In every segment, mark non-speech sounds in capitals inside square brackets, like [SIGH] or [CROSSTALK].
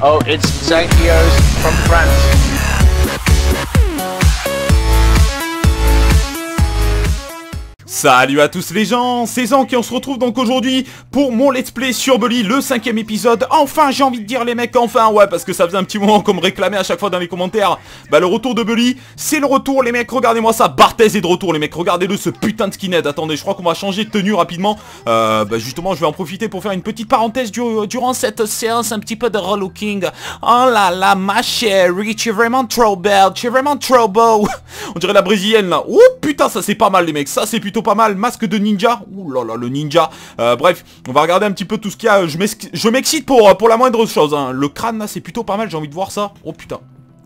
Oh, it's Zangios from France. Salut à tous les gens, c'est Zank qui on se retrouve donc aujourd'hui pour mon let's play sur Bully, le cinquième épisode. Enfin j'ai envie de dire les mecs, enfin ouais parce que ça faisait un petit moment qu'on me réclamait à chaque fois dans les commentaires. Bah le retour de Bully, c'est le retour les mecs, regardez-moi ça, Barthez est de retour les mecs, regardez-le ce putain de skinhead. Attendez, je crois qu'on va changer de tenue rapidement. Euh, bah justement je vais en profiter pour faire une petite parenthèse euh, durant cette séance un petit peu de relooking. Oh là là ma chérie, tu es vraiment trop belle, tu es vraiment trop beau. [LAUGHS] On dirait la brésilienne là. Oh putain ça c'est pas mal les mecs, ça c'est plutôt pas mal. Masque de ninja. Ouh là là, le ninja. Euh, bref, on va regarder un petit peu tout ce qu'il y a. Je m'excite pour, euh, pour la moindre chose. Hein. Le crâne, là, c'est plutôt pas mal. J'ai envie de voir ça. Oh putain.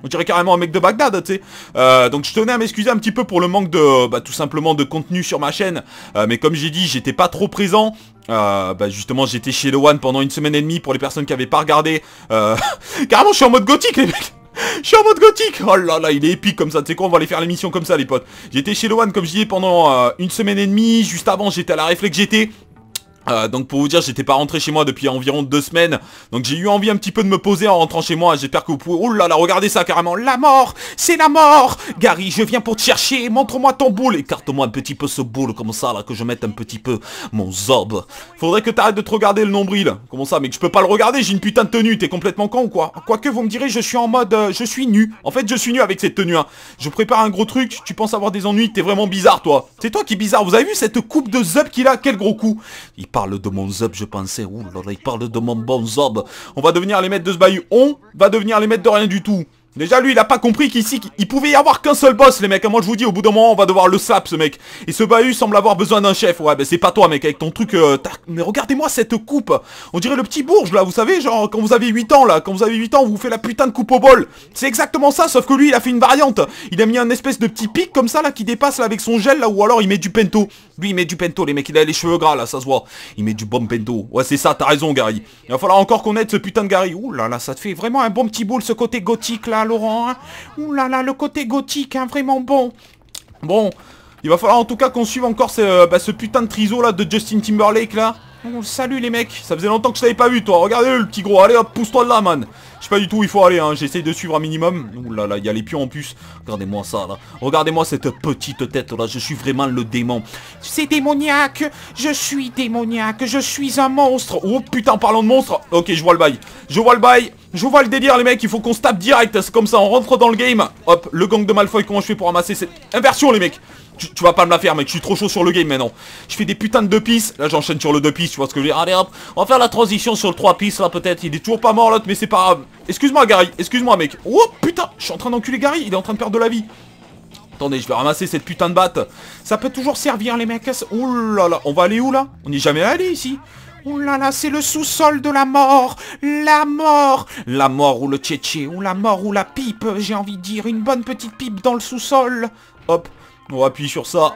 On dirait carrément un mec de Bagdad, tu sais. Euh, donc je tenais à m'excuser un petit peu pour le manque de, bah, tout simplement, de contenu sur ma chaîne. mais comme j'ai dit, j'étais pas trop présent. bah justement j'étais chez Le One pendant une semaine et demie pour les personnes qui avaient pas regardé [LAUGHS] Carrément je suis en mode gothique les mecs je suis en mode gothique Oh là là, il est épique comme ça, tu sais quoi, on va aller faire l'émission comme ça les potes. J'étais chez Loan comme j'y ai pendant euh, une semaine et demie, juste avant j'étais à la réflexe. GT, euh, donc pour vous dire j'étais pas rentré chez moi depuis environ deux semaines Donc j'ai eu envie un petit peu de me poser en rentrant chez moi J'espère que vous pouvez... Oh là là regardez ça carrément La mort C'est la mort Gary je viens pour te chercher Montre-moi ton boule Écarte-moi un petit peu ce boule comme ça là Que je mette un petit peu mon zob Faudrait que t'arrêtes de te regarder le nombril Comment ça mais que je peux pas le regarder J'ai une putain de tenue T'es complètement con ou quoi Quoique vous me direz je suis en mode... Euh, je suis nu En fait je suis nu avec cette tenue hein. Je prépare un gros truc Tu penses avoir des ennuis T'es vraiment bizarre toi C'est toi qui est bizarre Vous avez vu cette coupe de zob qu'il a Quel gros coup parle de mon zob, je pensais. Ouh il parle de mon bon zob. On va devenir les maîtres de ce bahut. On va devenir les maîtres de rien du tout. Déjà lui il a pas compris qu'ici il pouvait y avoir qu'un seul boss les mecs, moi je vous dis au bout d'un moment on va devoir le sap ce mec Et ce bahut semble avoir besoin d'un chef, ouais bah c'est pas toi mec avec ton truc euh, Mais regardez-moi cette coupe On dirait le petit bourge là vous savez genre quand vous avez 8 ans là, quand vous avez 8 ans vous faites la putain de coupe au bol C'est exactement ça sauf que lui il a fait une variante Il a mis un espèce de petit pic comme ça là qui dépasse là avec son gel là ou alors il met du pento lui, il met du pento, les mecs, il a les cheveux gras, là, ça se voit. Il met du bon pento. Ouais, c'est ça, t'as raison, Gary. Il va falloir encore qu'on aide ce putain de Gary. Ouh là là, ça te fait vraiment un bon petit boule, ce côté gothique, là, Laurent. Hein. Ouh là là, le côté gothique, hein, vraiment bon. Bon, il va falloir en tout cas qu'on suive encore ce, bah, putain de triso, là, de Justin Timberlake, là salut les mecs, ça faisait longtemps que je t'avais pas vu toi, regardez le petit gros, allez hop, pousse-toi de là man Je sais pas du tout où il faut aller, hein. j'essaye de suivre un minimum. Ouh là là, il y a les pions en plus. Regardez-moi ça là, regardez-moi cette petite tête là, je suis vraiment le démon. C'est démoniaque, je suis démoniaque, je suis un monstre. Oh putain, parlant de monstre, ok je vois le bail, je vois le bail. Je vois le délire les mecs, il faut qu'on se tape direct, c'est comme ça on rentre dans le game Hop, le gang de Malfoy, comment je fais pour ramasser cette inversion les mecs tu, vas pas me la faire mec, je suis trop chaud sur le game maintenant. Je fais des putains de deux pistes, là j'enchaîne sur le deux pistes, tu vois ce que je veux dire. Allez hop, on va faire la transition sur le trois pistes là peut-être. Il est toujours pas mort l'autre mais c'est pas grave. Excuse-moi Gary, excuse-moi mec. Oh putain, je suis en train d'enculer Gary, il est en train de perdre de la vie. Attendez, je vais ramasser cette putain de batte. Ça peut toujours servir les mecs. oulala là là, on va aller où là On est jamais allé ici. oulala là là, c'est le sous-sol de la mort La mort La mort ou le -tché ou la mort ou la pipe, j'ai envie de dire, une bonne petite pipe dans le sous-sol Hop, on va appuyer sur ça.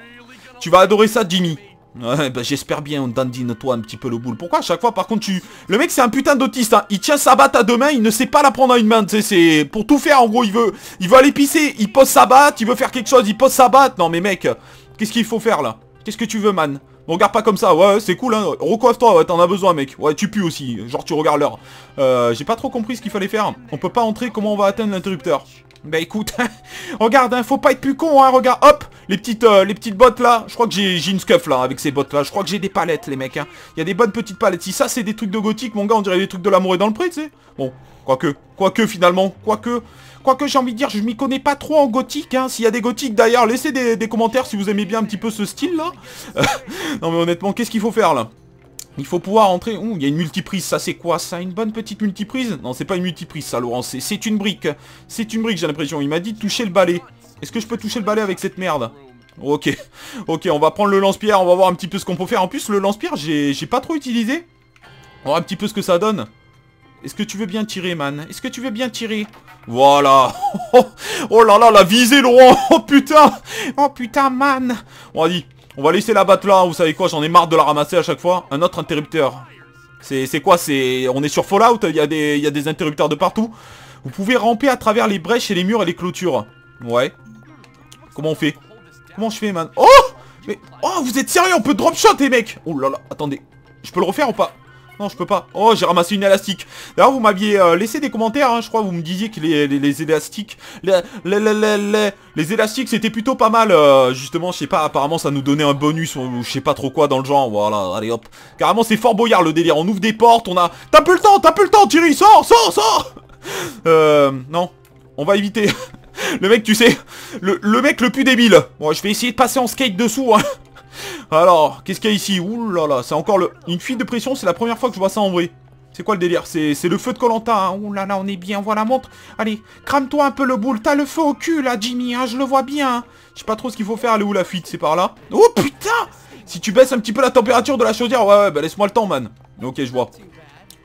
Tu vas adorer ça, Jimmy. Ouais, bah j'espère bien, on dandine toi un petit peu le boule. Pourquoi à chaque fois, par contre, tu... Le mec, c'est un putain d'autiste, hein. Il tient sa batte à deux mains, il ne sait pas la prendre à une main, tu sais, c'est... Pour tout faire, en gros, il veut... Il veut aller pisser, il pose sa batte, il veut faire quelque chose, il pose sa batte. Non, mais mec, qu'est-ce qu'il faut faire, là Qu'est-ce que tu veux, man on regarde pas comme ça, ouais, c'est cool, hein. Recoiffe-toi, ouais, t'en as besoin, mec. Ouais, tu pues aussi, genre tu regardes l'heure. Euh, j'ai pas trop compris ce qu'il fallait faire. On peut pas entrer, comment on va atteindre l'interrupteur bah écoute, [LAUGHS] regarde, hein, faut pas être plus con, hein, regarde, hop, les petites, euh, les petites bottes là, je crois que j'ai une scuff là, avec ces bottes là, je crois que j'ai des palettes les mecs, hein. Il y a des bonnes petites palettes, si ça c'est des trucs de gothique, mon gars, on dirait des trucs de l'amour et dans le prix, tu sais. Bon, quoique, quoique finalement, quoique, quoique j'ai envie de dire, je m'y connais pas trop en gothique, hein. S'il y a des gothiques d'ailleurs, laissez des, des, commentaires si vous aimez bien un petit peu ce style là. [LAUGHS] non mais honnêtement, qu'est-ce qu'il faut faire là il faut pouvoir entrer. Ouh, il y a une multiprise, ça c'est quoi ça Une bonne petite multiprise Non, c'est pas une multiprise ça, Laurent, c'est une brique. C'est une brique, j'ai l'impression. Il m'a dit de toucher le balai. Est-ce que je peux toucher le balai avec cette merde Ok, ok, on va prendre le lance-pierre, on va voir un petit peu ce qu'on peut faire. En plus, le lance-pierre, j'ai pas trop utilisé. On va un petit peu ce que ça donne. Est-ce que tu veux bien tirer, man Est-ce que tu veux bien tirer Voilà [LAUGHS] oh, là là, la visée, Laurent Oh putain Oh putain, man On va dit, on va laisser la batte là, vous savez quoi, j'en ai marre de la ramasser à chaque fois. Un autre interrupteur. C'est quoi, c'est... On est sur Fallout, il y, a des, des interrupteurs de partout. Vous pouvez ramper à travers les brèches et les murs et les clôtures. Ouais. Comment on fait Comment je fais, man Oh Mais... Oh, vous êtes sérieux, on peut drop shot, les mecs Oh là là, attendez. Je peux le refaire ou pas non, je peux pas. Oh, j'ai ramassé une élastique. D'ailleurs, vous m'aviez euh, laissé des commentaires, hein, je crois. Vous me disiez que les, élastiques... Les, élastiques, c'était plutôt pas mal. Euh, justement, je sais pas, apparemment, ça nous donnait un bonus ou je sais pas trop quoi dans le genre. Voilà, allez, hop. Carrément, c'est fort boyard, le délire. On ouvre des portes, on a... T'as plus le temps, t'as plus le temps, Thierry Sors, sors, sors Euh... Non. On va éviter. [LAUGHS] le mec, tu sais... Le, mec le plus débile. Bon, je vais essayer de passer en skate dessous, hein. Alors, qu'est-ce qu'il y a ici Ouh là là, c'est encore le... Une fuite de pression, c'est la première fois que je vois ça en vrai. C'est quoi le délire C'est le feu de Colanta. Hein. Ouh là on est bien, on voit la montre. Allez, crame-toi un peu le boule. T'as le feu au cul là, Jimmy, hein, je le vois bien. Hein. Je sais pas trop ce qu'il faut faire, Allez où la fuite C'est par là. Oh putain Si tu baisses un petit peu la température de la chaudière, ouais ouais, bah laisse-moi le temps, man. Ok, je vois.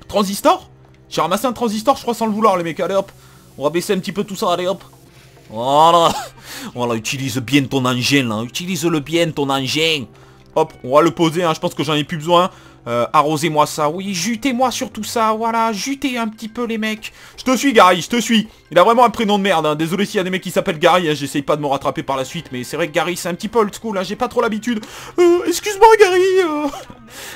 Transistor J'ai ramassé un transistor, je crois, sans le vouloir, les mecs. Allez hop, on va baisser un petit peu tout ça, allez hop. Voilà. [LAUGHS] Voilà, utilise bien ton engin là. Utilise le bien ton engin. Hop, on va le poser, hein, je pense que j'en ai plus besoin. Euh, arrosez-moi ça, oui, jutez-moi sur tout ça, voilà, jutez un petit peu les mecs. Je te suis Gary, je te suis. Il a vraiment un prénom de merde, hein. désolé s'il y a des mecs qui s'appellent Gary, hein, j'essaye pas de me rattraper par la suite, mais c'est vrai que Gary c'est un petit peu old school, hein, j'ai pas trop l'habitude. Euh, excuse-moi Gary euh.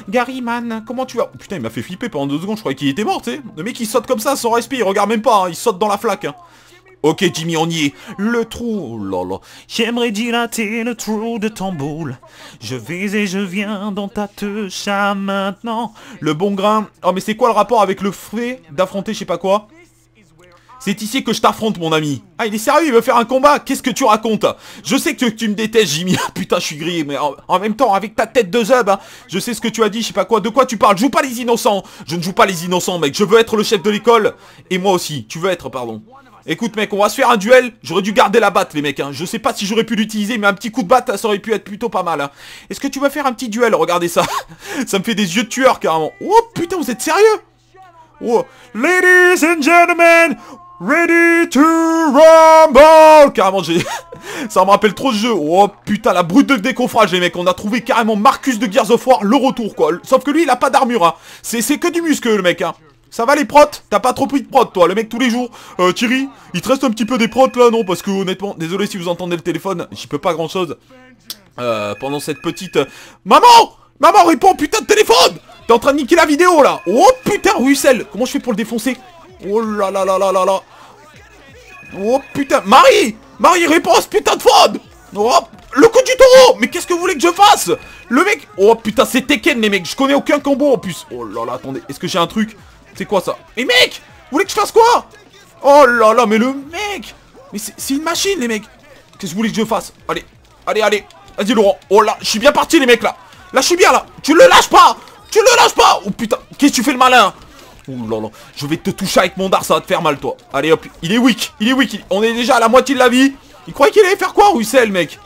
Gary man, comment tu vas oh, Putain il m'a fait flipper pendant deux secondes, je croyais qu'il était mort, tu Le mec il saute comme ça sans respire, il regarde même pas, il saute dans la flaque. Ok Jimmy, on y est. Le trou, oh lol. J'aimerais dilater le trou de ton boule. Je vais et je viens dans ta techa maintenant. Le bon grain. Oh mais c'est quoi le rapport avec le fruit d'affronter je sais pas quoi c'est ici que je t'affronte, mon ami. Ah, il est sérieux, il veut faire un combat. Qu'est-ce que tu racontes Je sais que tu me détestes, Jimmy. [LAUGHS] Ah, putain, je suis grillé, mais en, même temps, avec ta tête de zub, hein, je sais ce que tu as dit, je sais pas quoi. De quoi tu parles Je Joue pas les innocents. Je ne joue pas les innocents, mec. Je veux être le chef de l'école. Et moi aussi. Tu veux être, pardon. Écoute mec, on va se faire un duel. J'aurais dû garder la batte les mecs. Hein. Je sais pas si j'aurais pu l'utiliser, mais un petit coup de batte, ça aurait pu être plutôt pas mal. Hein. Est-ce que tu veux faire un petit duel Regardez ça. [LAUGHS] ça me fait des yeux de tueur carrément. Oh putain, vous êtes sérieux Oh, ladies and gentlemen, Ready to rumble Carrément, j'ai... [LAUGHS] Ça me rappelle trop ce jeu. Oh putain, la brute de décoffrage, les mecs. On a trouvé carrément Marcus de Gears of War, le retour, quoi. Sauf que lui, il a pas d'armure, hein. C'est que du muscle, le mec, hein. Ça va les protes T'as pas trop pris de protes, toi, le mec, tous les jours. Euh, Thierry, il te reste un petit peu des protes, là, non Parce que, honnêtement, désolé si vous entendez le téléphone, j'y peux pas grand-chose. Euh, pendant cette petite... Euh, Maman Maman, répond putain de téléphone T'es en train de niquer la vidéo, là Oh putain, Russell Comment je fais pour le défoncer Oh là là là là là là Oh putain Marie Marie, réponse putain de fraude Oh le coup du taureau Mais qu'est-ce que vous voulez que je fasse Le mec Oh putain c'est Tekken les mecs Je connais aucun combo en plus Oh là là attendez Est-ce que j'ai un truc C'est quoi ça Mais mec Vous voulez que je fasse quoi Oh là là mais le mec Mais c'est une machine les mecs Qu'est-ce que vous voulez que je fasse Allez Allez allez Vas-y Laurent Oh là je suis bien parti les mecs là Là je suis bien là Tu le lâches pas Tu le lâches pas Oh putain Qu'est-ce que tu fais le malin Oulala Je vais te toucher avec mon dard, ça va te faire mal, toi. Allez, hop. Il est weak. Il est weak. On est déjà à la moitié de la vie. Il croyait qu'il allait faire quoi, Russell, mec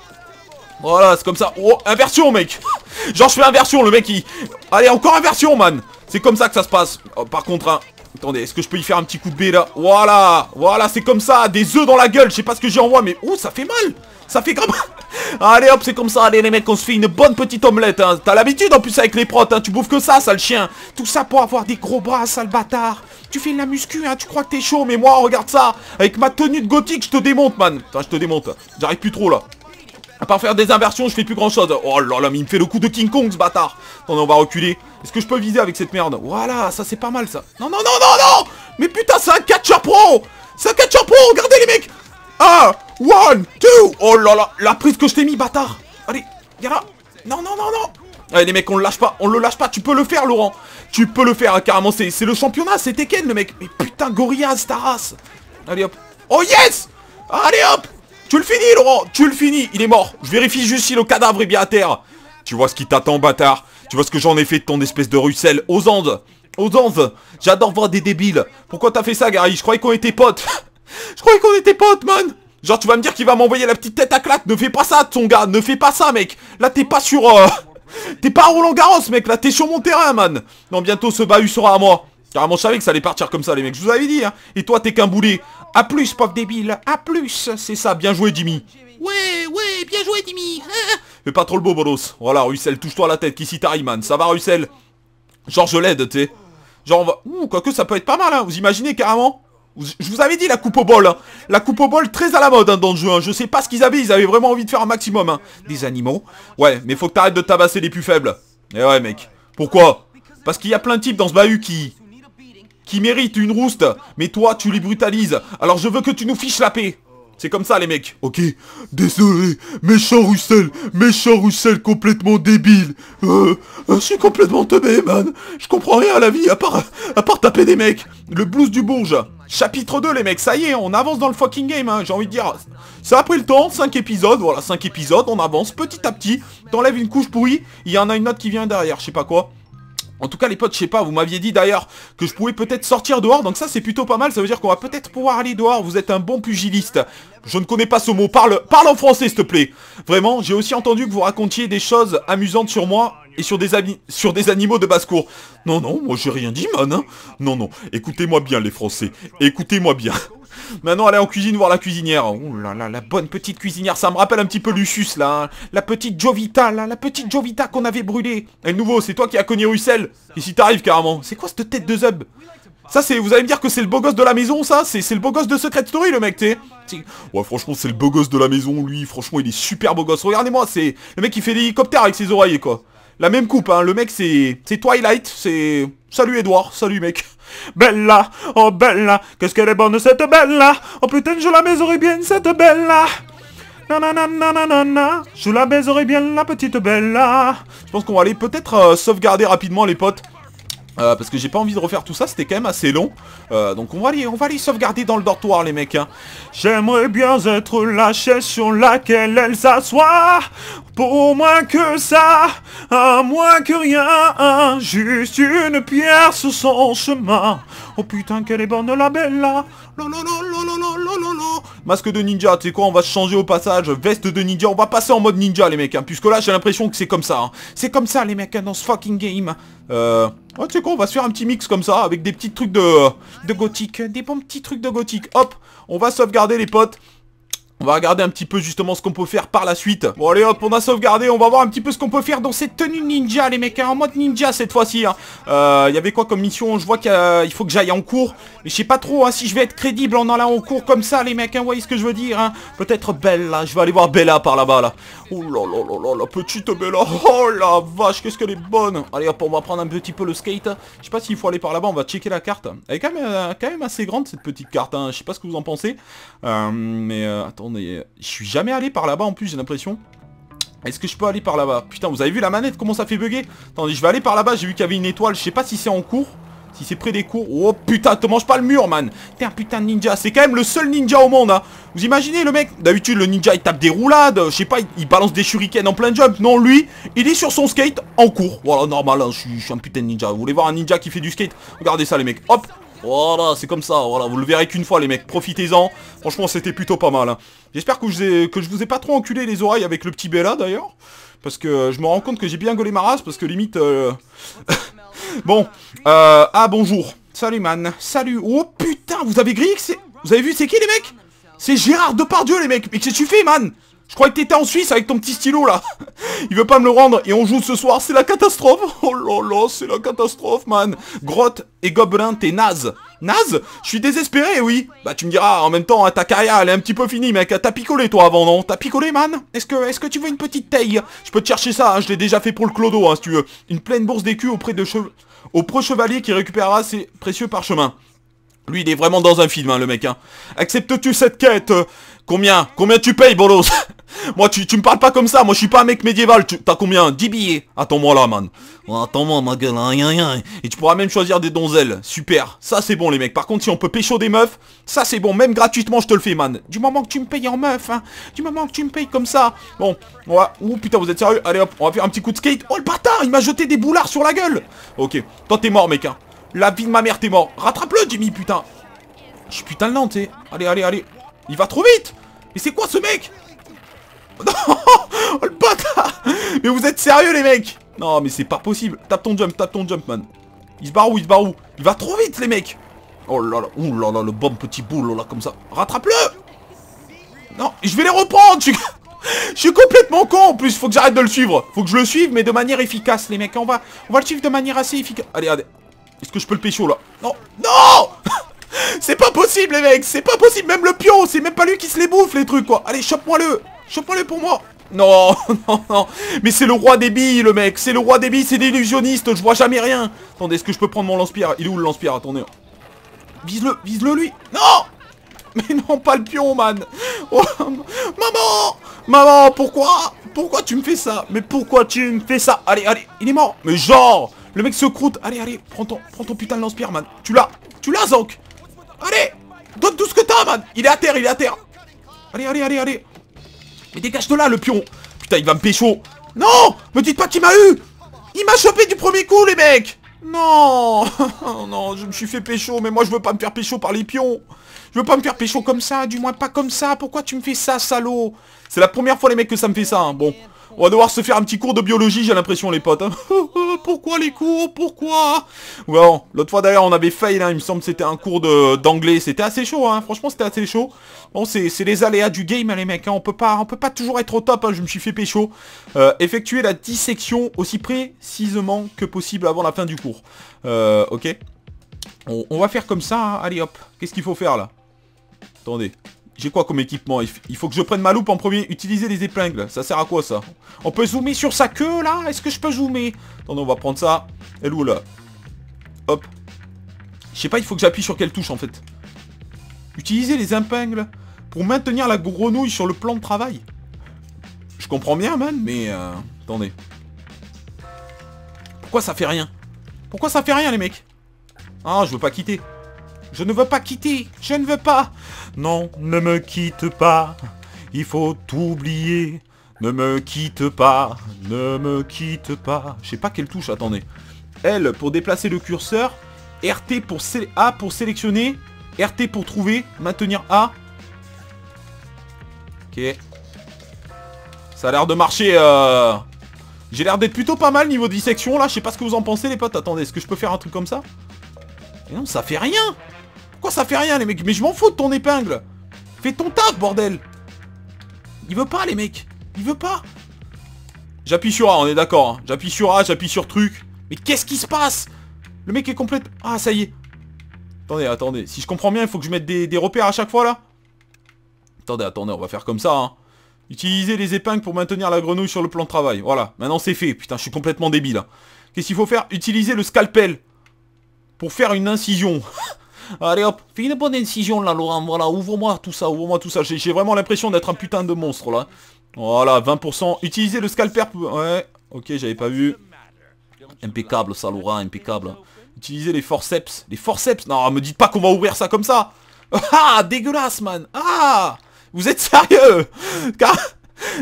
Voilà, c'est comme ça. Oh, inversion, mec. [LAUGHS] Genre, je fais inversion, le mec, il... Allez, encore inversion, man. C'est comme ça que ça se passe. Oh, par contre, hein, Attendez, est-ce que je peux y faire un petit coup de B là Voilà, voilà, c'est comme ça, des œufs dans la gueule, je sais pas ce que j'ai en mais ouh, ça fait mal Ça fait grave Allez hop, c'est comme ça, allez les mecs, on se fait une bonne petite omelette, hein. T'as l'habitude en plus avec les protes, hein. Tu bouffes que ça, sale chien. Tout ça pour avoir des gros bras, sale bâtard. Tu fais de la muscu, hein. Tu crois que t'es chaud, mais moi, regarde ça. Avec ma tenue de gothique, je te démonte, man. enfin, je te démonte. J'arrive plus trop, là. À part faire des inversions, je fais plus grand chose. Oh là là, mais il me fait le coup de King Kong, ce bâtard. Attendez, on va reculer. Est-ce que je peux viser avec cette merde Voilà, ça c'est pas mal, ça. Non, non, non, non, non Mais putain, c'est un catcher pro C'est un catcher pro, regardez les mecs 1, 1, 2 Oh là là, la prise que je t'ai mis, bâtard Allez, viens là Non, non, non, non Allez eh, les mecs, on le lâche pas, on le lâche pas, tu peux le faire Laurent Tu peux le faire, ah, carrément, c'est le championnat, c'est Tekken le mec Mais putain, Gorillaz, ta Allez hop Oh yes Allez hop Tu le finis Laurent, tu le finis, il est mort Je vérifie juste si le cadavre est bien à terre Tu vois ce qui t'attend bâtard Tu vois ce que j'en ai fait de ton espèce de Russell aux Andes Aux Andes J'adore voir des débiles Pourquoi t'as fait ça Gary Je croyais qu'on était potes [LAUGHS] Je croyais qu'on était potes, man Genre, tu vas me dire qu'il va m'envoyer la petite tête à claque. Ne fais pas ça, ton gars. Ne fais pas ça, mec. Là, t'es pas sur... Euh, [LAUGHS] t'es pas à Roland Garros, mec. Là, t'es sur mon terrain, man. Non, bientôt, ce bahut sera à moi. Carrément, je savais que ça allait partir comme ça, les mecs. Je vous avais dit, hein. Et toi, t'es qu'un boulet. A plus, pauvre débile. A plus. C'est ça. Bien joué, Jimmy. Ouais, ouais, bien joué, Jimmy. Mais [LAUGHS] pas trop le beau, Boros Voilà, Russell, touche-toi la tête. Qui man. Ça va, Russell Genre, je l'aide, t'es. Genre, on va... Ouh, quoique, ça peut être pas mal, hein. Vous imaginez, carrément je vous avais dit la coupe au bol. Hein. La coupe au bol très à la mode hein, dans le jeu. Hein. Je sais pas ce qu'ils avaient. Ils avaient vraiment envie de faire un maximum. Des animaux. Ouais, mais faut que t'arrêtes de tabasser les plus faibles. Et eh ouais, mec. Pourquoi Parce qu'il y a plein de types dans ce bahut qui... Qui méritent une rouste. Mais toi, tu les brutalises. Alors je veux que tu nous fiches la paix. C'est comme ça les mecs. Ok. Désolé. Méchant Russell. Méchant Russell complètement débile. Euh, je suis complètement teubé, man. Je comprends rien à la vie à part, à part taper des mecs. Le blues du bourge. Chapitre 2 les mecs, ça y est, on avance dans le fucking game, hein, j'ai envie de dire. Ça a pris le temps, 5 épisodes, voilà, 5 épisodes, on avance petit à petit. T'enlèves une couche pourrie, il y en a une autre qui vient derrière, je sais pas quoi. En tout cas les potes, je sais pas, vous m'aviez dit d'ailleurs que je pouvais peut-être sortir dehors, donc ça c'est plutôt pas mal, ça veut dire qu'on va peut-être pouvoir aller dehors, vous êtes un bon pugiliste. Je ne connais pas ce mot, parle, parle en français s'il te plaît. Vraiment, j'ai aussi entendu que vous racontiez des choses amusantes sur moi, et sur des, sur des animaux de basse-cour. Non, non, moi j'ai rien dit, man. Hein. Non, non, écoutez-moi bien les Français, écoutez-moi bien. Maintenant, allez en cuisine voir la cuisinière. Oh là là, la bonne petite cuisinière, ça me rappelle un petit peu Lucius, là. Hein. La petite Jovita, là, la petite Jovita qu'on avait brûlée. Et nouveau, c'est toi qui as cogné Russell. Ici t'arrives carrément. C'est quoi cette tête de zub ça c'est, vous allez me dire que c'est le beau gosse de la maison ça C'est le beau gosse de Secret Story le mec t'es Ouais franchement c'est le beau gosse de la maison lui, franchement il est super beau gosse, regardez-moi c'est... Le mec qui fait l'hélicoptère avec ses oreilles, quoi la même coupe, hein. Le mec, c'est... C'est Twilight, c'est... Salut Edouard, salut mec. Bella, oh Bella, qu'est-ce qu'elle est bonne cette Bella. Oh putain, je la baiserai bien cette Bella. Nanana, nanana, je la baiserai bien la petite Bella. Je pense qu'on va aller peut-être euh, sauvegarder rapidement les potes. Euh, parce que j'ai pas envie de refaire tout ça, c'était quand même assez long. Euh, donc on va, aller, on va aller sauvegarder dans le dortoir les mecs. Hein. J'aimerais bien être la chaise sur laquelle elle s'assoit. Pour moins que ça, à moins que rien, hein. juste une pierre sur son chemin. Oh putain, quelle est bonne la belle là. Lolo, lolo, lolo, Masque de ninja, tu sais quoi, on va se changer au passage. Veste de ninja, on va passer en mode ninja les mecs. Hein. puisque là j'ai l'impression que c'est comme ça. Hein. C'est comme ça les mecs hein, dans ce fucking game. Euh... tu sais quoi, on va se faire un petit mix comme ça, avec des petits trucs de... De gothique, des bons petits trucs de gothique. Hop, on va sauvegarder les potes. On va regarder un petit peu justement ce qu'on peut faire par la suite. Bon allez hop, on a sauvegardé, on va voir un petit peu ce qu'on peut faire dans cette tenue ninja les mecs, hein. en mode ninja cette fois-ci. Il hein. euh, y avait quoi comme mission Je vois qu'il faut que j'aille en cours, mais je sais pas trop hein, si je vais être crédible en allant en cours comme ça les mecs, vous voyez ce que je veux dire Peut-être Bella, je vais aller voir Bella par là-bas là. Oh là là là la petite Bella, oh la vache, qu'est-ce qu'elle est bonne Allez hop, on va prendre un petit peu le skate. Je sais pas s'il faut aller par là-bas, on va checker la carte. Elle est quand même, euh, assez grande cette petite carte, je sais pas ce que vous en pensez. Euh, mais attends je suis jamais allé par là-bas en plus, j'ai l'impression. Est-ce que je peux aller par là-bas Putain, vous avez vu la manette, comment ça fait bugger Attendez, je vais aller par là-bas, j'ai vu qu'il y avait une étoile, je sais pas si c'est en cours. Si c'est près des cours. Oh putain, te mange pas le mur, man. T'es un putain de ninja. C'est quand même le seul ninja au monde, hein. Vous imaginez le mec D'habitude, le ninja, il tape des roulades. Je sais pas, il, balance des shurikens en plein jump. Non, lui, il est sur son skate en cours. Voilà, normal, hein, je suis un putain de ninja. Vous voulez voir un ninja qui fait du skate Regardez ça, les mecs. Hop, voilà, c'est comme ça, voilà, vous le verrez qu'une fois les mecs, profitez-en. Franchement, c'était plutôt pas mal. Hein. J'espère que, je vous ai, que je vous ai pas trop enculé les oreilles avec le petit Bella d'ailleurs. Parce que euh, je me rends compte que j'ai bien gaulé ma race, parce que limite... Euh, [LAUGHS] bon, euh, ah bonjour, salut man, salut. Oh putain, vous avez grillé Vous avez vu c'est qui les mecs C'est Gérard Depardieu les mecs, mais que que tu fais man je croyais que t'étais en Suisse avec ton petit stylo là Il veut pas me le rendre et on joue ce soir, c'est la catastrophe Oh là là, c'est la catastrophe man Grotte et gobelin, t'es naze Naze Je suis désespéré, oui Bah tu me diras, en même temps, hein, ta carrière elle est un petit peu finie mec, t'as picolé toi avant non T'as picolé man Est-ce que est-ce que tu veux une petite taille Je peux te chercher ça, hein, je l'ai déjà fait pour le clodo hein, si tu veux. Une pleine bourse d'écus auprès de au pro-chevalier qui récupérera ses précieux parchemins. Lui, il est vraiment dans un film, hein, le mec. Hein. Acceptes-tu cette quête Combien Combien tu payes, Bolos [LAUGHS] Moi, tu, tu me parles pas comme ça. Moi, je suis pas un mec médiéval. T'as combien 10 billets. Attends-moi là, man. Attends-moi, ma gueule. Hein, hein, hein. Et tu pourras même choisir des donzelles. Super. Ça, c'est bon, les mecs. Par contre, si on peut pécho des meufs, ça, c'est bon. Même gratuitement, je te le fais, man. Du moment que tu me payes en meuf, hein. Du moment que tu me payes comme ça. Bon, on Ouh, putain, vous êtes sérieux Allez, hop, on va faire un petit coup de skate. Oh, le bâtard Il m'a jeté des boulards sur la gueule. Ok. Toi, t'es mort, mec, La vie de ma mère, t'es mort. Rattrape-le, Jimmy, putain. Je suis putain le lente, t'sais. Eh. Allez, allez, allez. Il va trop vite Mais c'est quoi ce mec [LAUGHS] Non Oh le bâtard Mais vous êtes sérieux les mecs Non mais c'est pas possible Tape ton jump, tape ton jump man Il se barre où Il se barre où Il va trop vite les mecs Oh là là, oh là là, le bon petit boule là comme ça Rattrape-le Non, je vais les reprendre [LAUGHS] je... suis complètement con en plus, faut que j'arrête de le suivre Faut que je le suive mais de manière efficace les mecs On va, on va le suivre de manière assez efficace Allez, allez Est-ce que je peux le pécho là Non Non c'est pas possible les mecs C'est pas possible Même le pion C'est même pas lui qui se les bouffe les trucs quoi Allez chope-moi le Chope-moi le pour moi Non [LAUGHS] Non non Mais c'est le roi des billes le mec C'est le roi des billes C'est l'illusionniste Je vois jamais rien Attendez est-ce que je peux prendre mon lance-pierre Il est où le lance-pierre Attendez Vise-le Vise-le lui Non mais non, pas le pion, man [LAUGHS] oh, Maman Maman, pourquoi Pourquoi tu me fais ça Mais pourquoi tu me fais ça Allez, allez, il est mort Mais genre Le mec se croûte Allez, allez, prends ton, prends ton putain de lance-pierre, man Tu l'as Tu l'as, Zank Allez Donne tout ce que t'as, man Il est à terre, il est à terre Allez, allez, allez, allez Mais dégage de là, le pion Putain, il va me pécho Non Me dites pas qu'il m'a eu Il m'a chopé du premier coup, les mecs Non [LAUGHS] Non, je me suis fait pécho, mais moi, je veux pas me faire pécho par les pions Je veux pas me faire pécho comme ça, du moins pas comme ça Pourquoi tu me fais ça, salaud C'est la première fois, les mecs, que ça me fait ça, hein. Bon... On va devoir se faire un petit cours de biologie, j'ai l'impression, les potes. Hein. [LAUGHS] Pourquoi les cours Pourquoi l'autre fois, d'ailleurs, on avait fail, hein. il me semble, que c'était un cours d'anglais. C'était assez chaud, hein. franchement, c'était assez chaud. Bon, c'est les aléas du game, les mecs. On, peut pas, on peut pas toujours être au top, je me suis fait pécho. Euh, effectuer la dissection aussi précisément que possible avant la fin du cours. Euh, ok. on, va faire comme ça, allez hop. Qu'est-ce qu'il faut faire, là Attendez. J'ai quoi comme équipement Il faut que je prenne ma loupe en premier. Utiliser les épingles. Ça sert à quoi ça On peut zoomer sur sa queue là Est-ce que je peux zoomer Attendez, on va prendre ça. Elle où là Hop. Je sais pas, il faut que j'appuie sur quelle touche en fait. Utiliser les épingles pour maintenir la grenouille sur le plan de travail. Je comprends bien même, mais... Euh, attendez. Pourquoi ça fait rien Pourquoi ça fait rien les mecs Ah, je veux pas quitter. Je ne veux pas quitter Je ne veux pas Non, ne me quitte pas Il faut oublier Ne me quitte pas Ne me quitte pas Je sais pas quelle touche, attendez. L pour déplacer le curseur, RT pour A pour sélectionner, RT pour trouver, maintenir A. Ok. Ça a l'air de marcher. Euh, j'ai l'air d'être plutôt pas mal niveau dissection là. Je sais pas ce que vous en pensez les potes. Attendez, est-ce que je peux faire un truc comme ça Et non, ça fait rien Quoi, ça fait rien, les mecs Mais je m'en fous de ton épingle Fais ton taf, bordel Il veut pas, les mecs Il veut pas J'appuie sur A, on est d'accord. Hein. J'appuie sur A, j'appuie sur truc. Mais qu'est-ce qui se passe Le mec est complète... Ah, ça y est. Attendez, attendez. Si je comprends bien, il faut que je mette des, repères à chaque fois, là Attendez, attendez, on va faire comme ça, hein. Utiliser les épingles pour maintenir la grenouille sur le plan de travail. Voilà, maintenant c'est fait. Putain, je suis complètement débile. Hein. Qu'est-ce qu'il faut faire Utiliser le scalpel pour faire une incision. [LAUGHS] Allez hop, fais une bonne incision là, Laurent. Voilà, ouvre-moi tout ça, ouvre-moi tout ça. J'ai vraiment l'impression d'être un putain de monstre là. Voilà, 20%. Utilisez le scalper. Ouais, ok, j'avais pas vu. Impeccable ça, Laurent, impeccable. Utilisez les forceps. Les forceps Non, me dites pas qu'on va ouvrir ça comme ça. [LAUGHS] Ah, dégueulasse, man. Ah Vous êtes sérieux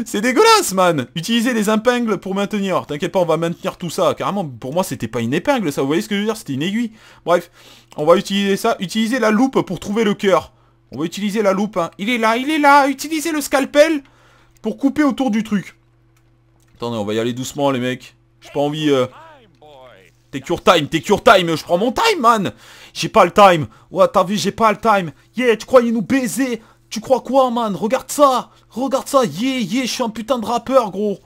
c'est dégueulasse, man Utiliser les épingles pour maintenir. T'inquiète pas, on va maintenir tout ça. Carrément, pour moi, c'était pas une épingle, ça. Vous voyez ce que je veux dire C'était une aiguille. Bref, on va utiliser ça. Utiliser la loupe pour trouver le cœur. On va utiliser la loupe. Hein. Il est là, il est là Utilisez le scalpel pour couper autour du truc. Attendez, on va y aller doucement, les mecs. J'ai pas envie... Euh... Take your time, take your time, je prends mon time, man J'ai pas le time Ouais, t'as vu, j'ai pas le time Yeah, tu croyais nous baiser tu crois quoi, man Regarde ça Regarde ça Yeah, yeah, je suis un putain de rappeur, gros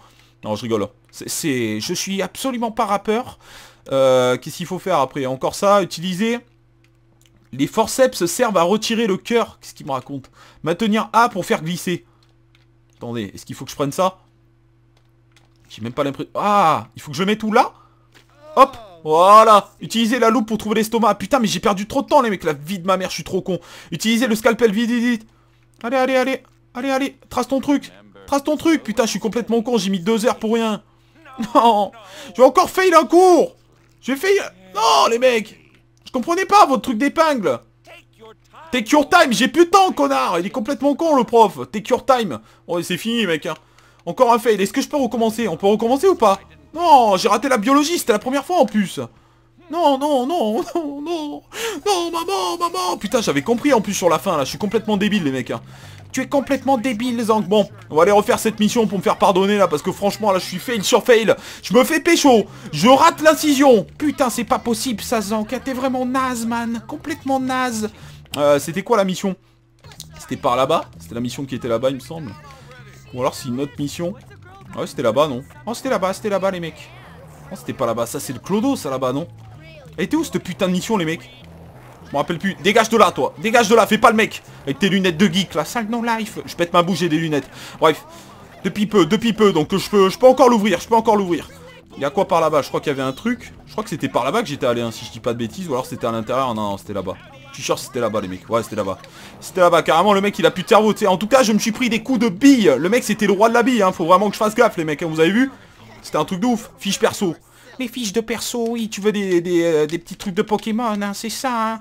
Non, je rigole. C'est... Je suis absolument pas rappeur. Euh, Qu'est-ce qu'il faut faire après Encore ça, utiliser... Les forceps servent à retirer le cœur. Qu'est-ce qu'il me raconte Maintenir A pour faire glisser. Attendez, est-ce qu'il faut que je prenne ça J'ai même pas l'impression... Ah Il faut que je mette tout là Hop voilà Utilisez la loupe pour trouver l'estomac. Putain, mais j'ai perdu trop de temps, les mecs. La vie de ma mère, je suis trop con. Utilisez le scalpel, vite, vite, vite. Allez, allez, allez Allez, allez Trace ton truc Trace ton truc Putain, je suis complètement con, j'ai mis deux heures pour rien Non vais encore fail un cours J'ai fail... Non, les mecs Je comprenais pas votre truc d'épingle Take your time J'ai plus de temps, connard Il est complètement con, le prof Take your time Oh, c'est fini, mec hein. Encore un fail Est-ce que je peux recommencer On peut recommencer ou pas Non J'ai raté la biologie, c'était la première fois en plus non, non, non, [LAUGHS] non, non Non, maman, maman Putain, j'avais compris en plus sur la fin, là. Je suis complètement débile, les mecs, hein. Tu es complètement débile, les Bon, on va aller refaire cette mission pour me faire pardonner, là, parce que franchement, là, je suis fail sur fail. Je me fais pécho Je rate l'incision Putain, c'est pas possible, ça, Zank. Hein, t'es vraiment naze, man. Complètement naze. Euh, c'était quoi, la mission C'était par là-bas C'était la mission qui était là-bas, il me semble. Ou alors, c'est une autre mission. ouais, c'était là-bas, non Oh, c'était là-bas, c'était là-bas, les mecs. Oh, c'était pas là-bas. Ça, c'est le clodo, ça, là-bas, non elle était où cette putain de mission les mecs Je m'en rappelle plus. Dégage de là toi. Dégage de là. Fais pas le mec. Avec tes lunettes de geek là. 5 non life. Je pète ma bouche j'ai des lunettes. Bref. Depuis peu, depuis peu. Donc je peux, je peux encore l'ouvrir. Je peux encore l'ouvrir. Il y a quoi par là-bas Je crois qu'il y avait un truc. Je crois que c'était par là-bas que j'étais allé hein, si je dis pas de bêtises. Ou alors c'était à l'intérieur. Non, non, c'était là-bas. Je suis c'était là-bas les mecs. Ouais c'était là-bas. C'était là-bas. Carrément le mec il a plus de cerveau. En tout cas je me suis pris des coups de billes, Le mec c'était le roi de la bille. Hein. Faut vraiment que je fasse gaffe les mecs. Hein. Vous avez vu C'était un truc de ouf. Fiche perso. Les fiches de perso, oui, tu veux des, euh, petits trucs de Pokémon, hein, c'est ça, hein.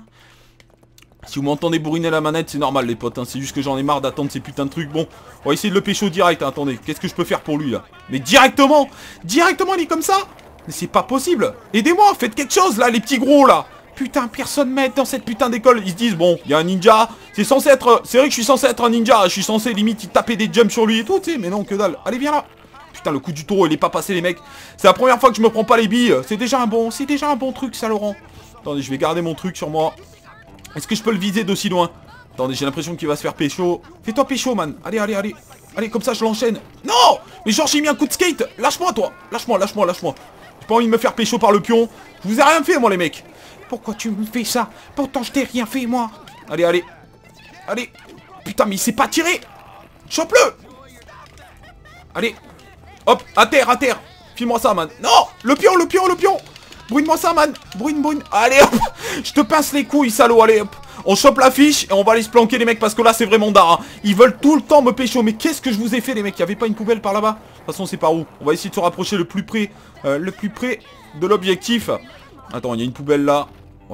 Si vous m'entendez bourriner la manette, c'est normal les potes, hein. c'est juste que j'en ai marre d'attendre ces putains de trucs. Bon, on va essayer de le pécho direct, hein. attendez, qu'est-ce que je peux faire pour lui là Mais directement Directement il est comme ça Mais c'est pas possible Aidez-moi, faites quelque chose là, les petits gros là Putain, personne m'aide dans cette putain d'école. Ils se disent, bon, il y a un ninja. C'est censé être... C'est vrai que je suis censé être un ninja. Je suis censé limite taper des jumps sur lui et tout, tu sais. Mais non, que dalle. Allez, viens là putain, le coup du taureau, il est pas passé, les mecs. C'est la première fois que je me prends pas les billes. C'est déjà un bon, c'est déjà un bon truc, ça, Laurent. Attendez, je vais garder mon truc sur moi. Est-ce que je peux le viser d'aussi loin Attendez, j'ai l'impression qu'il va se faire pécho. Fais-toi pécho, man. Allez, allez, allez. Allez, comme ça, je l'enchaîne. Non Mais genre, j'ai mis un coup de skate. Lâche-moi, toi. Lâche-moi, lâche-moi, lâche-moi. J'ai pas envie de me faire pécho par le pion. Je vous ai rien fait, moi, les mecs. Pourquoi tu me fais ça Pourtant, je t'ai rien fait, moi. Allez, allez. Allez. Putain, mais il s'est pas tiré. Chope-le Allez, Hop, à terre, à terre. File-moi ça, man. Non, le pion, le pion, le pion. Brune-moi ça, man. Brune, brune. Allez, hop. [LAUGHS] Je te pince les couilles, salaud. Allez, hop. On chope la fiche et on va aller se planquer, les mecs, parce que là, c'est vraiment dard. Hein. Ils veulent tout le temps me pécho. Mais qu'est-ce que je vous ai fait, les mecs y'avait avait pas une poubelle par là-bas De toute façon, c'est par où On va essayer de se rapprocher le plus près, euh, le plus près de l'objectif. Attends, il y a une poubelle là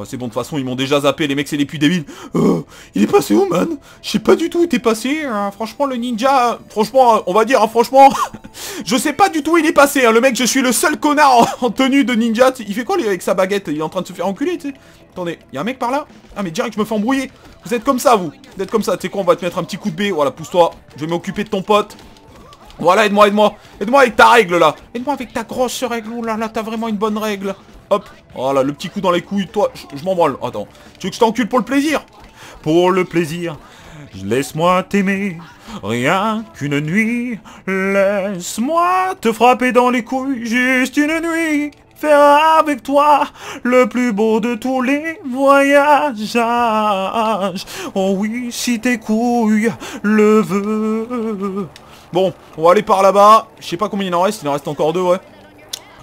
c'est bon, de toute façon, ils m'ont déjà zappé, les mecs, c'est les puits débiles. Euh, il est passé où, man Je sais pas du tout où il est passé. Franchement, le ninja, franchement, on va dire, franchement, je sais pas du tout où il est passé. Le mec, je suis le seul connard en, tenue de ninja. Il fait quoi, lui, avec sa baguette Il est en train de se faire enculer, tu sais. Attendez, il y a un mec par là Ah, mais direct, je me fais embrouiller. Vous êtes comme ça, vous. Vous êtes comme ça. Tu sais quoi, on va te mettre un petit coup de b. Voilà, pousse-toi. Je vais m'occuper de ton pote. Voilà, aide-moi, aide-moi. Aide-moi avec ta règle, là. Aide-moi avec ta grosse règle. Ouh là là, t'as vraiment une bonne règle. Hop. voilà oh le petit coup dans les couilles, toi, je m'en Attends. Tu veux que je t'encule pour le plaisir Pour le plaisir. Laisse-moi t'aimer, rien qu'une nuit. Laisse-moi te frapper dans les couilles, juste une nuit. Faire avec toi le plus beau de tous les voyages. Oh oui, si tes couilles le veulent. Bon, on va aller par là-bas. Je sais pas combien il en reste, il en reste encore deux, ouais.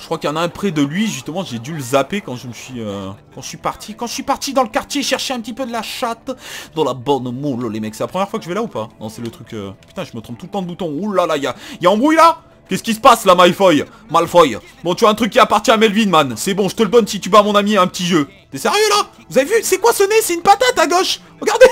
Je crois qu'il y en a un près de lui, justement, j'ai dû le zapper quand je me suis euh, quand je suis parti. Quand je suis parti dans le quartier chercher un petit peu de la chatte dans la bonne moule, les mecs. C'est la première fois que je vais là ou pas Non, c'est le truc... Euh, putain, je me trompe tout le temps de bouton. Ouh là là, il y a, embrouille là Qu'est-ce qui se passe là, Malfoy Malfoy Bon, tu vois un truc qui appartient à Melvin, man. C'est bon, je te le donne si tu bats mon ami un petit jeu. T'es sérieux là Vous avez vu C'est quoi ce nez C'est une patate à gauche Regardez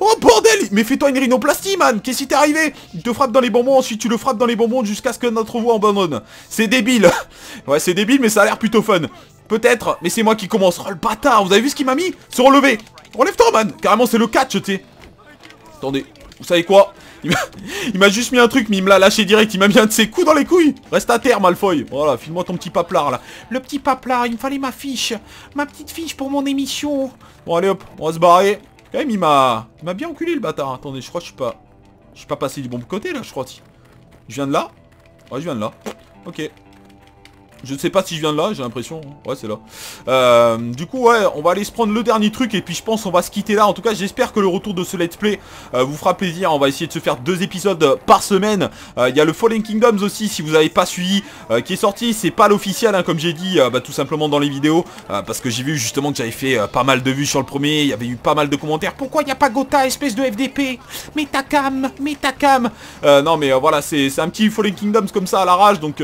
Oh bordel Mais fais-toi une rhinoplastie, man Qu'est-ce qui t'est arrivé Il te frappe dans les bonbons, ensuite tu le frappes dans les bonbons jusqu'à ce que notre voix abandonne. C'est débile [LAUGHS] Ouais, c'est débile, mais ça a l'air plutôt fun. Peut-être, mais c'est moi qui commence. Oh, le bâtard Vous avez vu ce qu'il m'a mis Se relever Relève-toi, man Carrément, c'est le catch, tu Attendez, vous savez quoi [LAUGHS] il m'a juste mis un truc, mais il me l'a lâché direct. Il m'a mis un de ses coups dans les couilles. Reste à terre, Malfoy. Voilà, file-moi ton petit paplard, là. Le petit paplard, il me fallait ma fiche. Ma petite fiche pour mon émission. Bon, allez, hop, on va se barrer. Quand eh, il m'a... m'a bien enculé, le bâtard. Attendez, je crois que je suis pas... Je suis pas passé du bon côté, là, je crois. Je viens de là Ouais, je viens de là. Ok. Je ne sais pas si je viens de là, j'ai l'impression. Ouais, c'est là. Euh, du coup, ouais, on va aller se prendre le dernier truc et puis je pense on va se quitter là. En tout cas, j'espère que le retour de ce let's play euh, vous fera plaisir. On va essayer de se faire deux épisodes euh, par semaine. Il y a le Fallen Kingdoms aussi, si vous n'avez pas suivi, qui est sorti. C'est pas l'officiel, hein, comme j'ai dit, bah, tout simplement dans les vidéos. parce que j'ai vu justement que j'avais fait pas mal de vues sur le premier. Il y avait eu pas mal de commentaires. Pourquoi il n'y a pas Gota espèce de FDP Mais ta cam, mais cam Non, mais voilà, c'est un petit Fallen Kingdoms comme ça à la rage. Donc,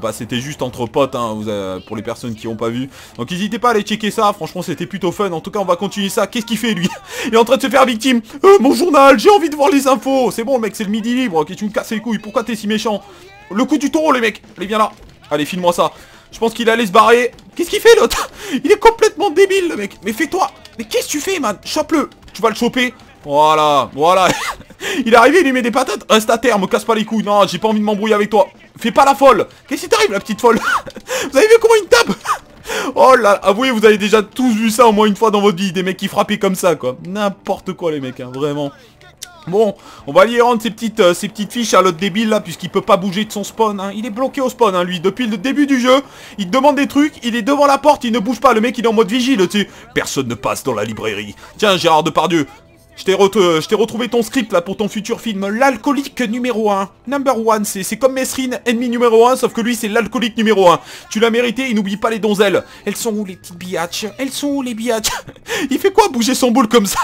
bah, c'était juste entre potes, hein, euh, pour les personnes qui n'ont pas vu. Donc n'hésitez pas à aller checker ça, franchement c'était plutôt fun. En tout cas, on va continuer ça. Qu'est-ce qu'il fait lui Il est en train de se faire victime. Euh, mon journal, j'ai envie de voir les infos. C'est bon, mec, c'est le midi libre. ok tu me casses les couilles Pourquoi t'es si méchant Le coup du taureau, les mecs. Allez, viens là. Allez, file-moi ça. Je pense qu'il allait se barrer. Qu'est-ce qu'il fait l'autre [LAUGHS] Il est complètement débile le mec. Mais fais-toi. Mais qu'est-ce que tu fais, man Chope-le. Tu vas le choper. Voilà, voilà. [LAUGHS] il est arrivé, il lui met des patates. Reste à terre, me casse pas les couilles. Non, j'ai pas envie de m'embrouiller avec toi. Fais pas la folle Qu'est-ce qui t'arrive la petite folle [LAUGHS] Vous avez vu comment il tape [LAUGHS] Oh là, avouez, vous avez déjà tous vu ça au moins une fois dans votre vie, des mecs qui frappaient comme ça quoi. N'importe quoi les mecs, hein, vraiment. Bon, on va aller rendre ces petites, euh, ces petites fiches à l'autre débile là, puisqu'il peut pas bouger de son spawn. Hein. Il est bloqué au spawn, hein, lui. Depuis le début du jeu, il demande des trucs, il est devant la porte, il ne bouge pas. Le mec, il est en mode vigile, tu sais. Personne ne passe dans la librairie. Tiens, Gérard Depardieu, je t'ai retrouvé ton script là pour ton futur film, l'alcoolique numéro 1. Number 1, c'est comme Mesrine, ennemi numéro 1, sauf que lui c'est l'alcoolique numéro 1. Tu l'as mérité et n'oublie pas les donzelles. Elles sont où les petites biatches Elles sont où les biatches [LAUGHS] Il fait quoi bouger son boule comme ça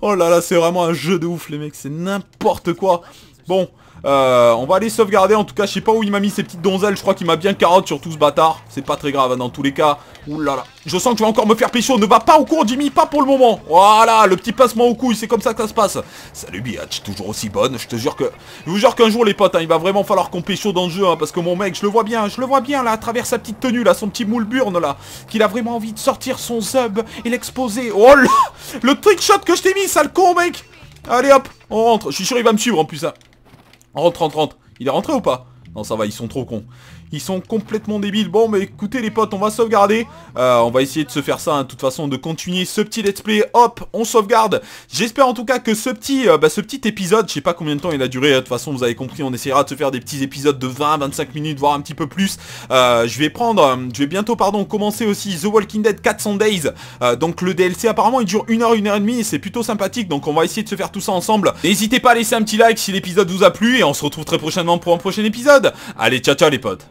Oh là là, c'est vraiment un jeu de ouf les mecs, c'est n'importe quoi. Bon, euh, on va aller sauvegarder, en tout cas, je sais pas où il m'a mis ses petites donzelles, je crois qu'il m'a bien carotte sur tout ce bâtard. C'est pas très grave, hein, dans tous les cas. Oulala, là je sens que je vais encore me faire pécho, ne va pas au cours, Jimmy, pas pour le moment. Voilà, le petit passement au couille, c'est comme ça que ça se passe. Salut Biatch, toujours aussi bonne, je te jure que... Je vous jure qu'un jour, les potes, hein, il va vraiment falloir qu'on pécho dans le jeu, hein, parce que mon mec, je le vois bien, je le vois bien, là, à travers sa petite tenue, là, son petit moule burne, là, qu'il a vraiment envie de sortir son sub et l'exposer. Oh là, le trick shot que je t'ai mis, sale con, mec Allez hop, on rentre, je suis sûr il va me suivre en plus, Rentre, rentre, rentre. Il est rentré ou pas Non, ça va, ils sont trop cons. Ils sont complètement débiles. Bon, mais écoutez les potes, on va sauvegarder. Euh, on va essayer de se faire ça, hein, de toute façon, de continuer ce petit let's play. Hop, on sauvegarde. J'espère en tout cas que ce petit, euh, bah, ce petit épisode, je sais pas combien de temps il a duré. Hein, de toute façon, vous avez compris, on essaiera de se faire des petits épisodes de 20, 25 minutes, voire un petit peu plus. Euh, je vais prendre, je vais bientôt, pardon, commencer aussi The Walking Dead 400 Days. donc le DLC, apparemment, il dure une heure, une heure et demie. c'est plutôt sympathique. Donc on va essayer de se faire tout ça ensemble. N'hésitez pas à laisser un petit like si l'épisode vous a plu. Et on se retrouve très prochainement pour un prochain épisode. Allez, ciao ciao les potes